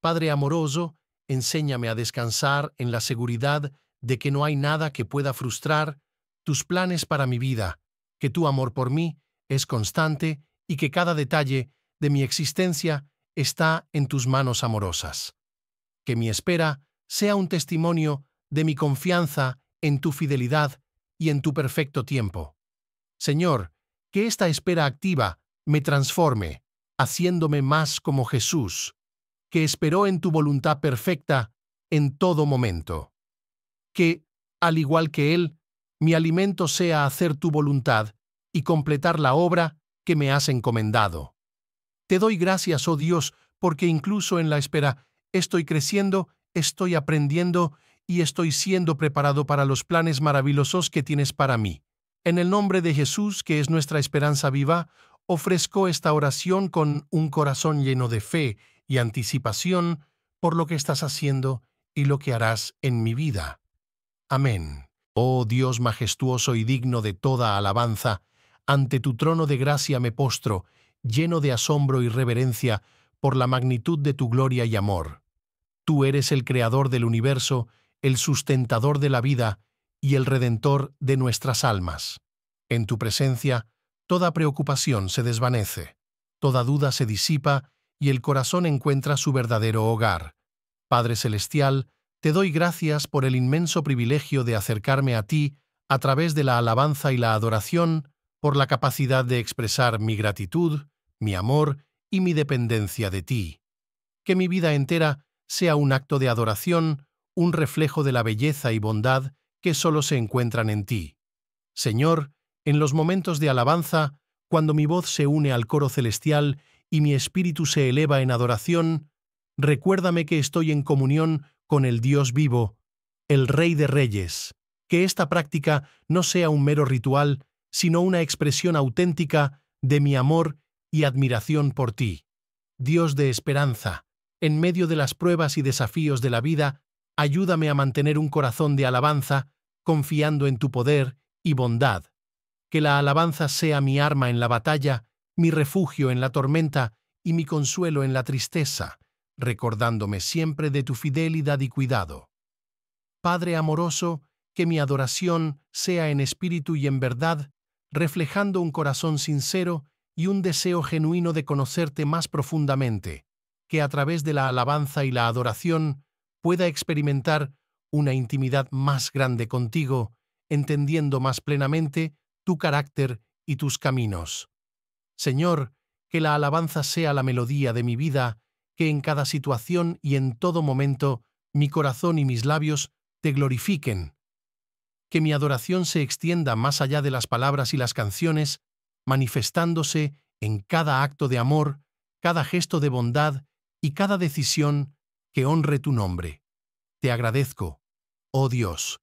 Padre amoroso, enséñame a descansar en la seguridad de que no hay nada que pueda frustrar tus planes para mi vida que tu amor por mí es constante y que cada detalle de mi existencia está en tus manos amorosas. Que mi espera sea un testimonio de mi confianza en tu fidelidad y en tu perfecto tiempo. Señor, que esta espera activa me transforme, haciéndome más como Jesús, que esperó en tu voluntad perfecta en todo momento. Que, al igual que Él, mi alimento sea hacer tu voluntad y completar la obra que me has encomendado. Te doy gracias, oh Dios, porque incluso en la espera estoy creciendo, estoy aprendiendo y estoy siendo preparado para los planes maravillosos que tienes para mí. En el nombre de Jesús, que es nuestra esperanza viva, ofrezco esta oración con un corazón lleno de fe y anticipación por lo que estás haciendo y lo que harás en mi vida. Amén. Oh Dios majestuoso y digno de toda alabanza, ante tu trono de gracia me postro, lleno de asombro y reverencia por la magnitud de tu gloria y amor. Tú eres el creador del universo, el sustentador de la vida y el redentor de nuestras almas. En tu presencia, toda preocupación se desvanece, toda duda se disipa y el corazón encuentra su verdadero hogar. Padre Celestial, te doy gracias por el inmenso privilegio de acercarme a ti a través de la alabanza y la adoración, por la capacidad de expresar mi gratitud, mi amor y mi dependencia de ti. Que mi vida entera sea un acto de adoración, un reflejo de la belleza y bondad que solo se encuentran en ti. Señor, en los momentos de alabanza, cuando mi voz se une al coro celestial y mi espíritu se eleva en adoración, recuérdame que estoy en comunión con el Dios vivo, el Rey de Reyes, que esta práctica no sea un mero ritual, sino una expresión auténtica de mi amor y admiración por ti. Dios de esperanza, en medio de las pruebas y desafíos de la vida, ayúdame a mantener un corazón de alabanza, confiando en tu poder y bondad. Que la alabanza sea mi arma en la batalla, mi refugio en la tormenta y mi consuelo en la tristeza recordándome siempre de tu fidelidad y cuidado. Padre amoroso, que mi adoración sea en espíritu y en verdad, reflejando un corazón sincero y un deseo genuino de conocerte más profundamente, que a través de la alabanza y la adoración pueda experimentar una intimidad más grande contigo, entendiendo más plenamente tu carácter y tus caminos. Señor, que la alabanza sea la melodía de mi vida que en cada situación y en todo momento mi corazón y mis labios te glorifiquen. Que mi adoración se extienda más allá de las palabras y las canciones, manifestándose en cada acto de amor, cada gesto de bondad y cada decisión que honre tu nombre. Te agradezco, oh Dios,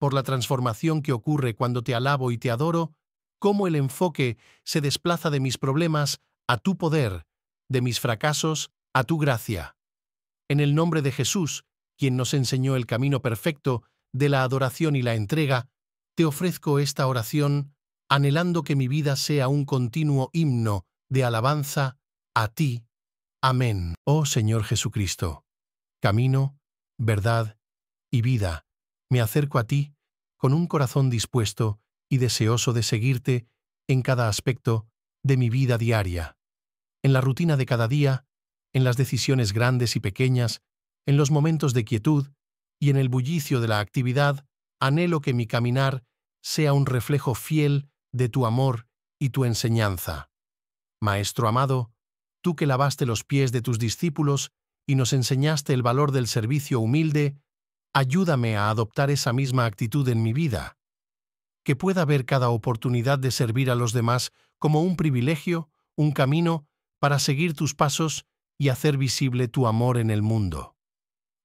por la transformación que ocurre cuando te alabo y te adoro, cómo el enfoque se desplaza de mis problemas a tu poder, de mis fracasos a tu gracia. En el nombre de Jesús, quien nos enseñó el camino perfecto de la adoración y la entrega, te ofrezco esta oración, anhelando que mi vida sea un continuo himno de alabanza a ti. Amén. Oh Señor Jesucristo, camino, verdad y vida, me acerco a ti con un corazón dispuesto y deseoso de seguirte en cada aspecto de mi vida diaria. En la rutina de cada día, en las decisiones grandes y pequeñas, en los momentos de quietud y en el bullicio de la actividad, anhelo que mi caminar sea un reflejo fiel de tu amor y tu enseñanza. Maestro amado, tú que lavaste los pies de tus discípulos y nos enseñaste el valor del servicio humilde, ayúdame a adoptar esa misma actitud en mi vida. Que pueda ver cada oportunidad de servir a los demás como un privilegio, un camino, para seguir tus pasos y hacer visible tu amor en el mundo.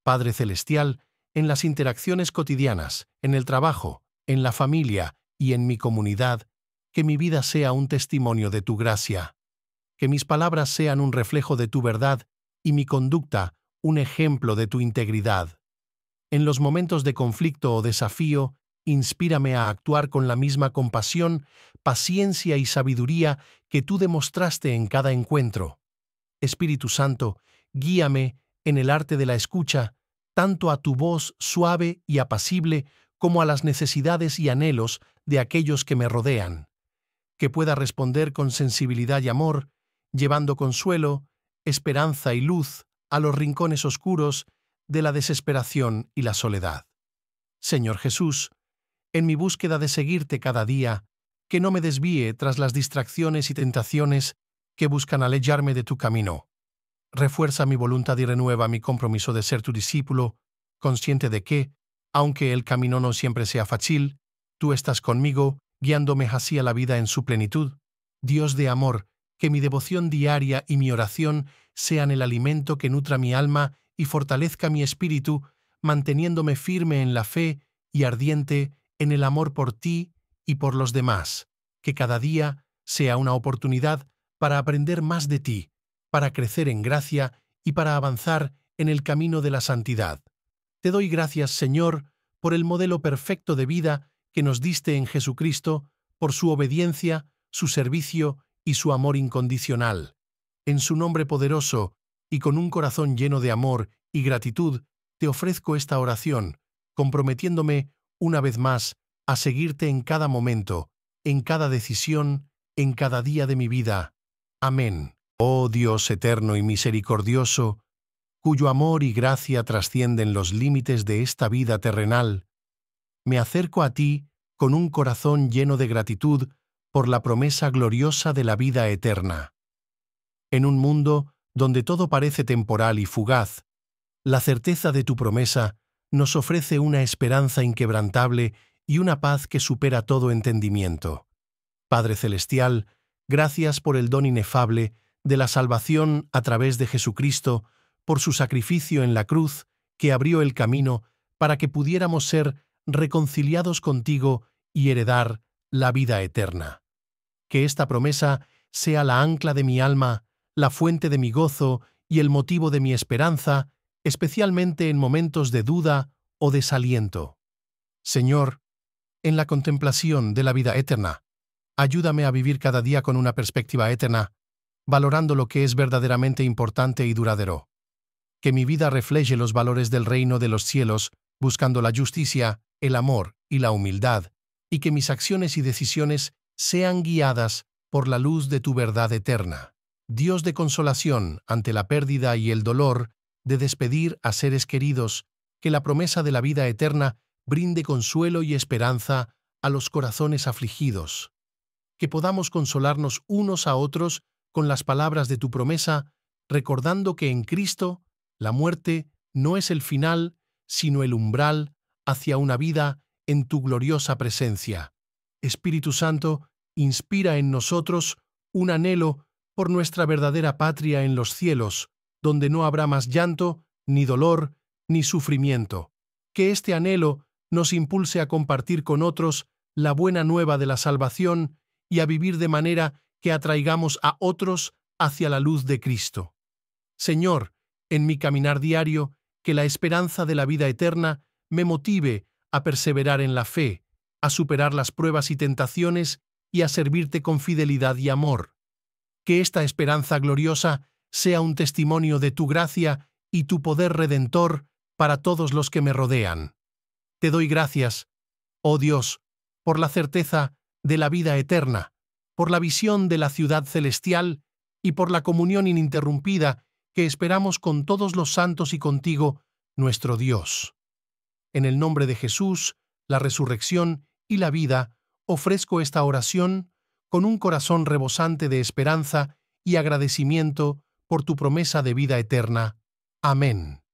Padre Celestial, en las interacciones cotidianas, en el trabajo, en la familia y en mi comunidad, que mi vida sea un testimonio de tu gracia. Que mis palabras sean un reflejo de tu verdad y mi conducta un ejemplo de tu integridad. En los momentos de conflicto o desafío, inspírame a actuar con la misma compasión, paciencia y sabiduría que tú demostraste en cada encuentro. Espíritu Santo, guíame en el arte de la escucha, tanto a tu voz suave y apacible como a las necesidades y anhelos de aquellos que me rodean, que pueda responder con sensibilidad y amor, llevando consuelo, esperanza y luz a los rincones oscuros de la desesperación y la soledad. Señor Jesús, en mi búsqueda de seguirte cada día, que no me desvíe tras las distracciones y tentaciones que buscan alejarme de tu camino. Refuerza mi voluntad y renueva mi compromiso de ser tu discípulo, consciente de que, aunque el camino no siempre sea fácil, tú estás conmigo, guiándome hacia la vida en su plenitud. Dios de amor, que mi devoción diaria y mi oración sean el alimento que nutra mi alma y fortalezca mi espíritu, manteniéndome firme en la fe y ardiente en el amor por ti y por los demás. Que cada día sea una oportunidad para aprender más de ti, para crecer en gracia y para avanzar en el camino de la santidad. Te doy gracias, Señor, por el modelo perfecto de vida que nos diste en Jesucristo, por su obediencia, su servicio y su amor incondicional. En su nombre poderoso y con un corazón lleno de amor y gratitud, te ofrezco esta oración, comprometiéndome, una vez más, a seguirte en cada momento, en cada decisión, en cada día de mi vida. Amén. Oh Dios eterno y misericordioso, cuyo amor y gracia trascienden los límites de esta vida terrenal, me acerco a ti con un corazón lleno de gratitud por la promesa gloriosa de la vida eterna. En un mundo donde todo parece temporal y fugaz, la certeza de tu promesa nos ofrece una esperanza inquebrantable y una paz que supera todo entendimiento. Padre Celestial, Gracias por el don inefable de la salvación a través de Jesucristo, por su sacrificio en la cruz, que abrió el camino para que pudiéramos ser reconciliados contigo y heredar la vida eterna. Que esta promesa sea la ancla de mi alma, la fuente de mi gozo y el motivo de mi esperanza, especialmente en momentos de duda o desaliento. Señor, en la contemplación de la vida eterna, Ayúdame a vivir cada día con una perspectiva eterna, valorando lo que es verdaderamente importante y duradero. Que mi vida refleje los valores del reino de los cielos, buscando la justicia, el amor y la humildad, y que mis acciones y decisiones sean guiadas por la luz de tu verdad eterna. Dios de consolación ante la pérdida y el dolor de despedir a seres queridos, que la promesa de la vida eterna brinde consuelo y esperanza a los corazones afligidos que podamos consolarnos unos a otros con las palabras de tu promesa, recordando que en Cristo la muerte no es el final, sino el umbral hacia una vida en tu gloriosa presencia. Espíritu Santo, inspira en nosotros un anhelo por nuestra verdadera patria en los cielos, donde no habrá más llanto, ni dolor, ni sufrimiento. Que este anhelo nos impulse a compartir con otros la buena nueva de la salvación y a vivir de manera que atraigamos a otros hacia la luz de Cristo. Señor, en mi caminar diario, que la esperanza de la vida eterna me motive a perseverar en la fe, a superar las pruebas y tentaciones y a servirte con fidelidad y amor. Que esta esperanza gloriosa sea un testimonio de tu gracia y tu poder redentor para todos los que me rodean. Te doy gracias, oh Dios, por la certeza de la vida eterna, por la visión de la ciudad celestial y por la comunión ininterrumpida que esperamos con todos los santos y contigo, nuestro Dios. En el nombre de Jesús, la resurrección y la vida, ofrezco esta oración con un corazón rebosante de esperanza y agradecimiento por tu promesa de vida eterna. Amén.